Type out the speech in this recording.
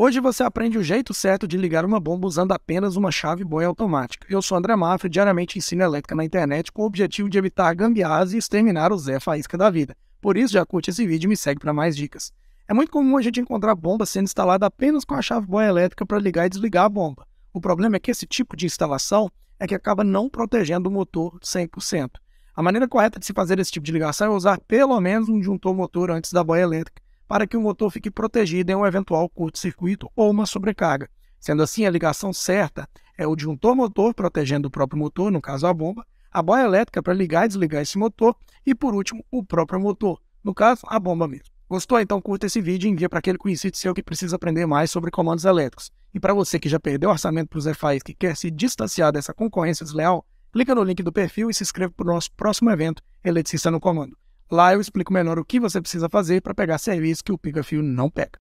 Hoje você aprende o jeito certo de ligar uma bomba usando apenas uma chave boia automática. Eu sou André Mafra, diariamente ensino elétrica na internet com o objetivo de evitar gambiarras e exterminar o Zé Faísca da vida. Por isso, já curte esse vídeo e me segue para mais dicas. É muito comum a gente encontrar bomba sendo instalada apenas com a chave boia elétrica para ligar e desligar a bomba. O problema é que esse tipo de instalação é que acaba não protegendo o motor 100%. A maneira correta de se fazer esse tipo de ligação é usar pelo menos um juntor motor antes da boia elétrica para que o motor fique protegido em um eventual curto-circuito ou uma sobrecarga. Sendo assim, a ligação certa é o disjuntor motor protegendo o próprio motor, no caso a bomba, a boia elétrica para ligar e desligar esse motor e, por último, o próprio motor, no caso, a bomba mesmo. Gostou? Então curta esse vídeo e envia para aquele conhecido seu que precisa aprender mais sobre comandos elétricos. E para você que já perdeu orçamento para os FAIs que quer se distanciar dessa concorrência desleal, clica no link do perfil e se inscreva para o nosso próximo evento, Eletricista no Comando. Lá eu explico melhor o que você precisa fazer para pegar serviço que o Picafio não pega.